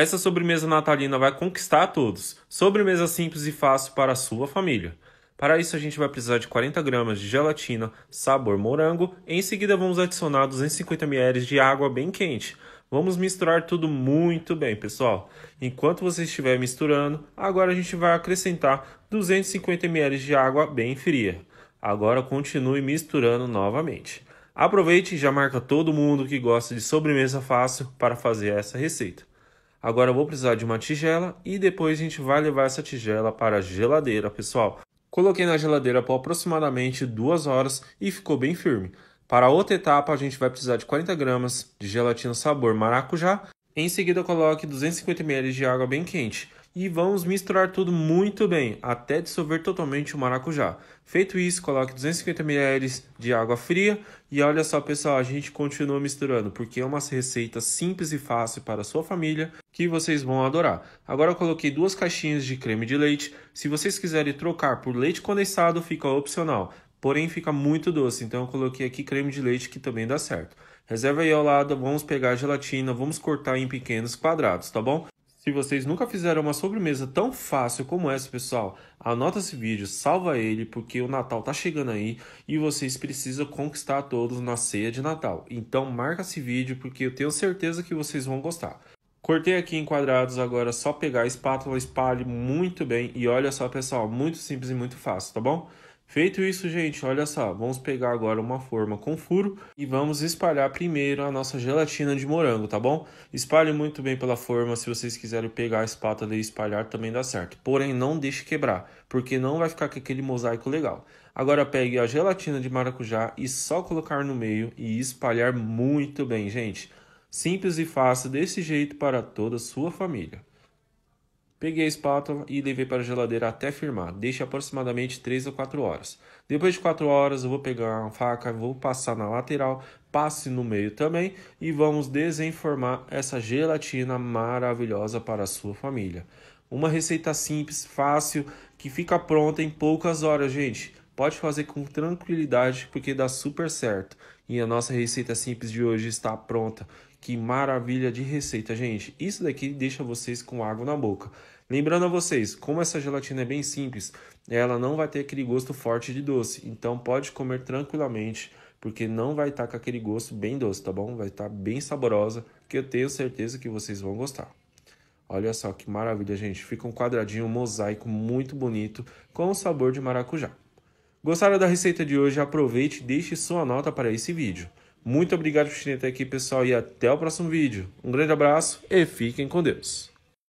Essa sobremesa natalina vai conquistar a todos. Sobremesa simples e fácil para a sua família. Para isso, a gente vai precisar de 40 gramas de gelatina, sabor morango. Em seguida, vamos adicionar 250 ml de água bem quente. Vamos misturar tudo muito bem, pessoal. Enquanto você estiver misturando, agora a gente vai acrescentar 250 ml de água bem fria. Agora continue misturando novamente. Aproveite e já marca todo mundo que gosta de sobremesa fácil para fazer essa receita. Agora vou precisar de uma tigela e depois a gente vai levar essa tigela para a geladeira, pessoal. Coloquei na geladeira por aproximadamente duas horas e ficou bem firme. Para a outra etapa, a gente vai precisar de 40 gramas de gelatina sabor maracujá. Em seguida, coloque 250 ml de água bem quente e vamos misturar tudo muito bem até dissolver totalmente o maracujá. Feito isso, coloque 250 ml de água fria e olha só, pessoal, a gente continua misturando porque é uma receita simples e fácil para a sua família que vocês vão adorar. Agora eu coloquei duas caixinhas de creme de leite. Se vocês quiserem trocar por leite condensado, fica opcional. Porém, fica muito doce, então eu coloquei aqui creme de leite que também dá certo. Reserva aí ao lado, vamos pegar a gelatina, vamos cortar em pequenos quadrados, tá bom? Se vocês nunca fizeram uma sobremesa tão fácil como essa, pessoal, anota esse vídeo, salva ele, porque o Natal tá chegando aí e vocês precisam conquistar todos na ceia de Natal. Então marca esse vídeo, porque eu tenho certeza que vocês vão gostar. Cortei aqui em quadrados, agora é só pegar a espátula, espalhe muito bem. E olha só, pessoal, muito simples e muito fácil, tá bom? Feito isso, gente, olha só, vamos pegar agora uma forma com furo e vamos espalhar primeiro a nossa gelatina de morango, tá bom? Espalhe muito bem pela forma, se vocês quiserem pegar a espátula e espalhar também dá certo. Porém, não deixe quebrar, porque não vai ficar com aquele mosaico legal. Agora pegue a gelatina de maracujá e só colocar no meio e espalhar muito bem, gente. Simples e fácil desse jeito para toda sua família. Peguei a espátula e levei para a geladeira até firmar. Deixe aproximadamente 3 a 4 horas. Depois de 4 horas, eu vou pegar uma faca, vou passar na lateral, passe no meio também e vamos desenformar essa gelatina maravilhosa para a sua família. Uma receita simples, fácil, que fica pronta em poucas horas, gente. Pode fazer com tranquilidade porque dá super certo. E a nossa receita simples de hoje está pronta. Que maravilha de receita, gente. Isso daqui deixa vocês com água na boca. Lembrando a vocês, como essa gelatina é bem simples, ela não vai ter aquele gosto forte de doce, então pode comer tranquilamente, porque não vai estar tá com aquele gosto bem doce, tá bom? Vai estar tá bem saborosa, que eu tenho certeza que vocês vão gostar. Olha só que maravilha, gente. Fica um quadradinho um mosaico muito bonito com o sabor de maracujá. Gostaram da receita de hoje? Aproveite e deixe sua nota para esse vídeo. Muito obrigado por estarem até aqui, pessoal, e até o próximo vídeo. Um grande abraço e fiquem com Deus.